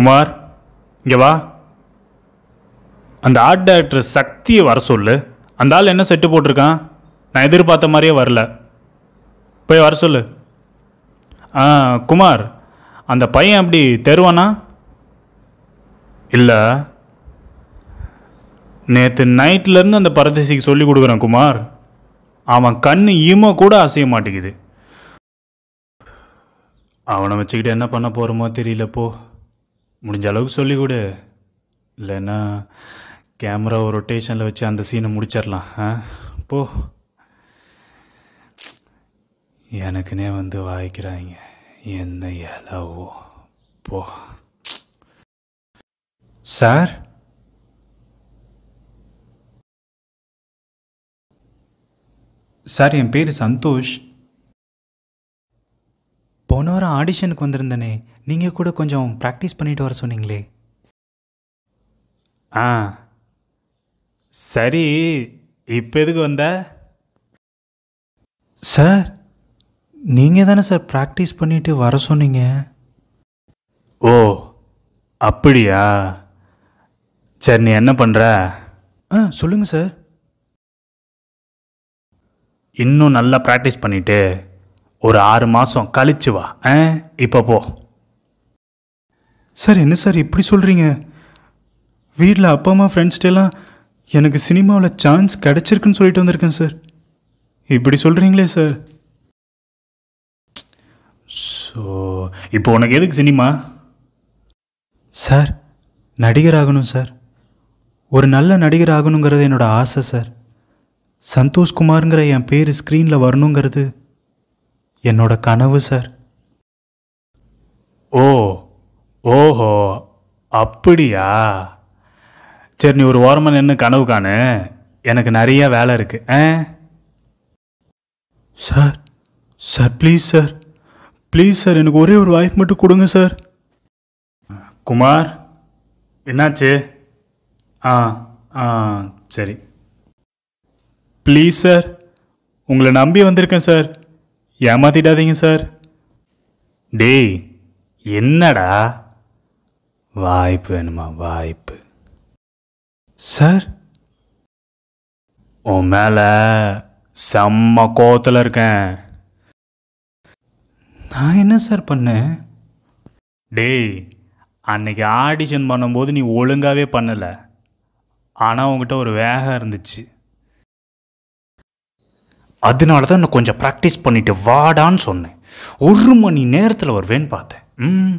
குமார் இங்கே வா அந்த ஆர்ட் டைரக்டர் சக்தியை வர சொல்லு அந்த ஆள் என்ன செட்டு போட்டிருக்கான் நான் எதிர்பார்த்த மாதிரியே வரல போய் வர சொல்லு ஆ குமார் அந்த பையன் அப்படி தருவானா இல்லை நேற்று நைட்லேருந்து அந்த பரதேசிக்கு சொல்லி கொடுக்குறேன் குமார் அவன் கண் ஈம கூட அசைய மாட்டேங்குது அவனை வச்சுக்கிட்டு என்ன பண்ண போகிறோமோ தெரியலப்போ முடிஞ்ச அளவுக்கு சொல்லி கொடு இல்லைன்னா கேமரா ஒரு ரொட்டேஷனில் வச்சு அந்த சீனை முடிச்சிடலாம் ஆ போ எனக்குனே வந்து வாய்க்கிறாங்க என்ன எலவோ போ சார் சார் என் பேர் சந்தோஷ் போன வாரம் ஆடிஷனுக்கு வந்திருந்தனே நீங்கள் கூட கொஞ்சம் ப்ராக்டிஸ் பண்ணிட்டு வர சொன்னீங்களே ஆ சரி இப்போ எதுக்கு வந்த சார் நீங்கள் தானே சார் ப்ராக்டிஸ் பண்ணிட்டு வர சொன்னீங்க ஓ அப்படியா சரி நீ என்ன பண்ணுற ஆ சொல்லுங்கள் சார் இன்னும் நல்லா ப்ராக்டிஸ் பண்ணிவிட்டு ஒரு ஆறு மாதம் கழிச்சு வா ஆ இப்போ போ சார் என்ன சார் இப்படி சொல்கிறீங்க வீட்டில் அப்பா அம்மா ஃப்ரெண்ட்ஸ்டெல்லாம் எனக்கு சினிமாவில் சான்ஸ் கிடச்சிருக்குன்னு சொல்லிட்டு வந்திருக்கேன் சார் இப்படி சொல்கிறீங்களே சார் ஸோ இப்போ உனக்கு எதுக்கு சினிமா சார் நடிகர் ஆகணும் சார் ஒரு நல்ல நடிகர் ஆகணுங்கிறது என்னோடய ஆசை சார் சந்தோஷ்குமாருங்கிற என் பேர் ஸ்க்ரீனில் வரணுங்கிறது என்னோட கனவு சார் ஓ ஓஹோ அப்படியா சரி நீ ஒரு ஓரமாக நின்று கனவு காணு எனக்கு நிறையா வேலை இருக்குது ஆ sir sir please sir please sir எனக்கு ஒரே ஒரு வாய்ப்பு மட்டும் கொடுங்க சார் குமார் என்னாச்சு ஆ ஆ சரி ப்ளீஸ் சார் உங்களை நம்பி வந்திருக்கேன் சார் ஏமாத்திட்டாதீங்க சார் டேய் என்னடா வாய்ப்பு வேணுமா வாய்ப்பு சார் உன் மேலே செம்ம கோத்தில் இருக்கேன் நான் என்ன சார் பண்ணேன் டேய் அன்னைக்கு ஆடிஷன் பண்ணும்போது நீ ஒழுங்காகவே பண்ணலை ஆனால் உங்ககிட்ட ஒரு வேகம் இருந்துச்சு அதனால தான் நான் கொஞ்சம் ப்ராக்டிஸ் பண்ணிவிட்டு வாடான்னு சொன்னேன் ஒரு மணி நேரத்தில் வருவேன்னு பார்த்தேன்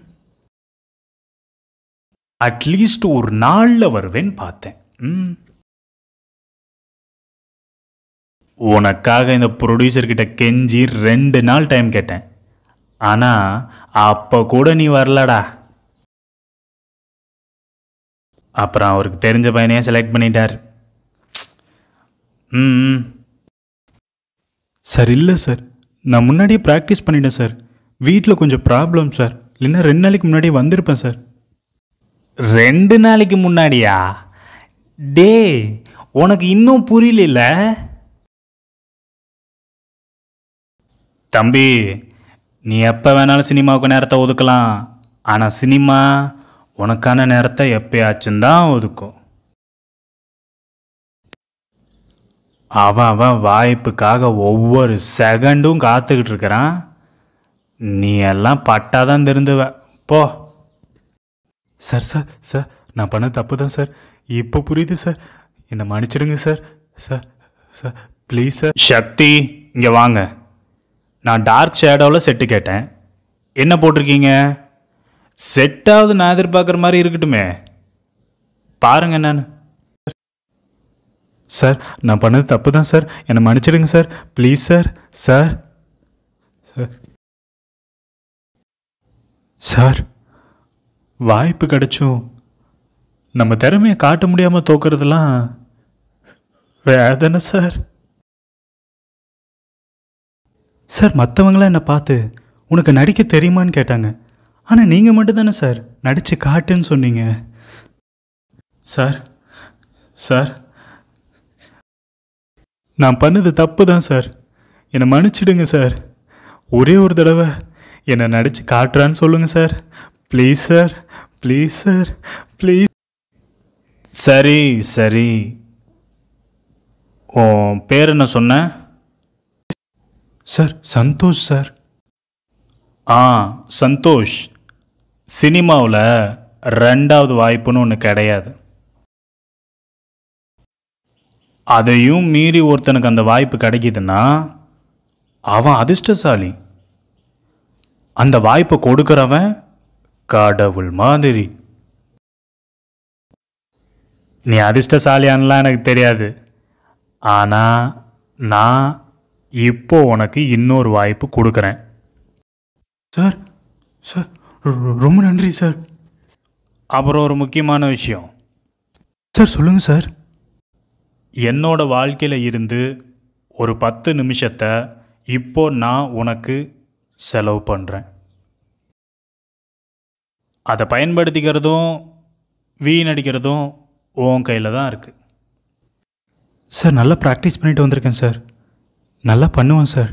அட்லீஸ்ட் ஒரு நாளில் வருவேன்னு பார்த்தேன் உனக்காக இந்த ப்ரொடியூசர்கிட்ட கெஞ்சி ரெண்டு நாள் டைம் கேட்டேன் ஆனால் அப்போ கூட நீ வரலடா அப்புறம் அவருக்கு தெரிஞ்ச பையனையே செலக்ட் பண்ணிட்டார் ம் சார் இல்லை சார் நான் முன்னாடியே ப்ராக்டிஸ் பண்ணிட்டேன் சார் வீட்டில் கொஞ்சம் ப்ராப்ளம் சார் இல்லைன்னா ரெண்டு நாளைக்கு முன்னாடியே வந்திருப்பேன் சார் ரெண்டு நாளைக்கு முன்னாடியா டே உனக்கு இன்னும் புரியல தம்பி நீ எப்போ வேணாலும் சினிமாவுக்கு நேரத்தை ஒதுக்கலாம் ஆனால் சினிமா உனக்கான நேரத்தை எப்பயாச்சும் தான் ஒதுக்கும் அவன் அவன் வாய்ப்புக்காக ஒவ்வொரு செகண்டும் காத்துக்கிட்டு இருக்கிறான் நீ எல்லாம் பட்டாதான் திருந்துவ போ சார் சார் சார் நான் பண்ண தப்பு தான் சார் இப்போ புரியுது சார் என்னை மன்னிச்சிடுங்க sir sir sir please sir Sakthi இங்கே வாங்க நான் டார்க் ஷேடோவில் செட்டு கேட்டேன் என்ன போட்டிருக்கீங்க செட்டாவது நான் எதிர்பார்க்குற மாதிரி இருக்கட்டுமே பாருங்க என்னன்னு சார் நான் பண்ணது தப்பு தான் சார் என்னை மன்னிச்சிடுங்க sir please sir sir sir sir வாய்ப்பு கிடைச்சும் நம்ம திறமையை காட்ட முடியாமல் தோக்கிறதுலாம் வேதனை சார் சார் மற்றவங்களாம் என்னை பார்த்து உனக்கு நடிக்க தெரியுமான்னு கேட்டாங்க ஆனால் நீங்கள் மட்டும் தானே சார் நடித்து காட்டுன்னு சொன்னீங்க சார் சார் நான் பண்ணது தப்பு தான் சார் என்னை மன்னிச்சிடுங்க சார் ஒரே ஒரு தடவை என்னை நடித்து காட்டுறான்னு சொல்லுங்கள் sir please sir please sir please சரி சரி ஓ பேர் என்ன சொன்னேன் சார் சந்தோஷ் சார் ஆ சந்தோஷ் சினிமாவில் ரெண்டாவது வாய்ப்புன்னு ஒன்று கிடையாது அதையும் மீறி ஒருத்தனுக்கு அந்த வாய்ப்பு கிடைக்கிதுன்னா அவன் அதிர்ஷ்டசாலி அந்த வாய்ப்பை கொடுக்கிறவன் கடவுள் மாதிரி நீ அதிர்ஷ்டசாலியான்லாம் எனக்கு தெரியாது ஆனால் நான் இப்போ உனக்கு இன்னொரு வாய்ப்பு கொடுக்குறேன் சார் சார் ரொம்ப நன்றி சார் அப்புறம் ஒரு முக்கியமான விஷயம் சார் சொல்லுங்கள் சார் என்னோட வாழ்க்கையில் இருந்து ஒரு பத்து நிமிஷத்தை இப்போ நான் உனக்கு செலவு பண்ணுறேன் அதை பயன்படுத்திக்கிறதும் வீணடிக்கிறதும் உன் கையில் தான் இருக்குது சார் நல்லா ப்ராக்டிஸ் பண்ணிட்டு வந்திருக்கேன் சார் நல்லா பண்ணுவேன் சார்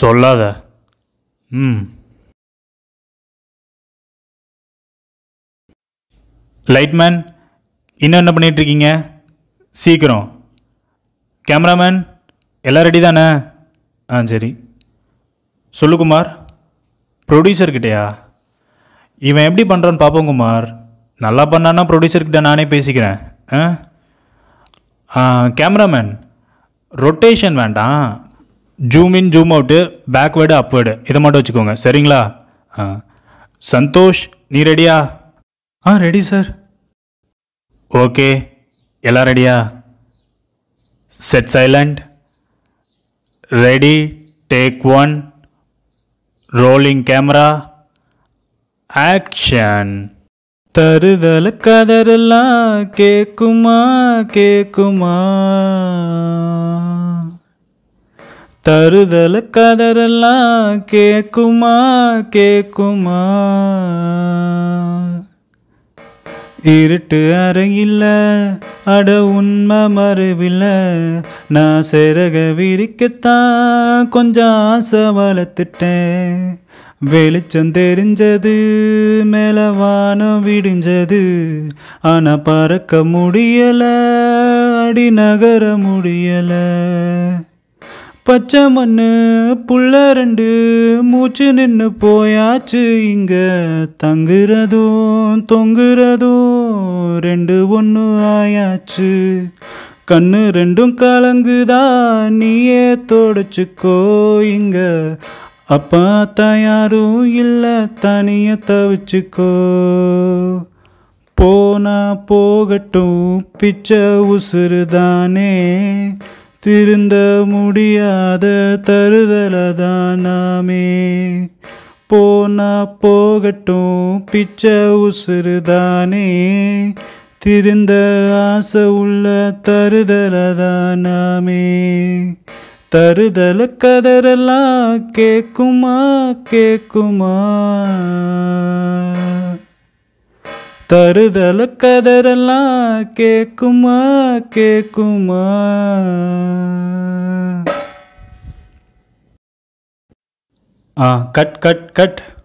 சொல்லாத ம் லைட்மேன் இன்னும் என்ன பண்ணிகிட்ருக்கீங்க சீக்கிரம் கேமராமேன் எல்லாம் ரெடி தானே ஆ சரி சொல்லு குமார் கிட்டேயா இவன் எப்படி பண்ணுறான்னு பார்ப்போம் குமார் நல்லா பண்ணான்னா ப்ரொடியூசர்கிட்ட நானே பேசிக்கிறேன் ஆ கேமராமேன் ரொட்டேஷன் வேண்டாம் zoom in zoom out backward upward இதை மட்டும் வச்சுக்கோங்க சரிங்களா ஆ சந்தோஷ் நீ ரெடியா ஆ ரெடி சார் ஓகே எல்லாம் ரெடியா set silent ready take one rolling camera action தருதல் கதறலாம் கேக்குமா கேக்குமா தருதல் கதறலாம் கேக்குமா கேக்குமா இருட்டு அறையில் அட உண்மை மறுவில் நான் சிறக விரிக்கத்தான் கொஞ்சம் ஆசை வளர்த்துட்டேன் வெளிச்சம் தெரிஞ்சது மேலே வானம் விடிஞ்சது ஆனால் பறக்க முடியலை அடி நகர முடியலை பச்சை மண்ணு புள்ள ரெண்டு மூச்சு நின்று போயாச்சு இங்க தங்குறதும் தொங்குறதும் ரெண்டு ஒன்று ஆயாச்சு கண்ணு ரெண்டும் கலங்குதா நீயே தொடச்சுக்கோ இங்க அப்பா தயாரும் இல்லை தனிய தவிச்சுக்கோ போனா போகட்டும் பிச்சை உசுறுதானே திருந்த முடியாத தருதலதான் நாமே போனா போகட்டும் பிச்ச உசுறுதானே திருந்த ஆசை உள்ள தருதலதான் நாமே தருதல கதறெல்லாம் கேக்குமா கேக்குமா தருதல கதரெல்லாம் கேக்குமா கேக்குமா ஆ கட் கட் கட்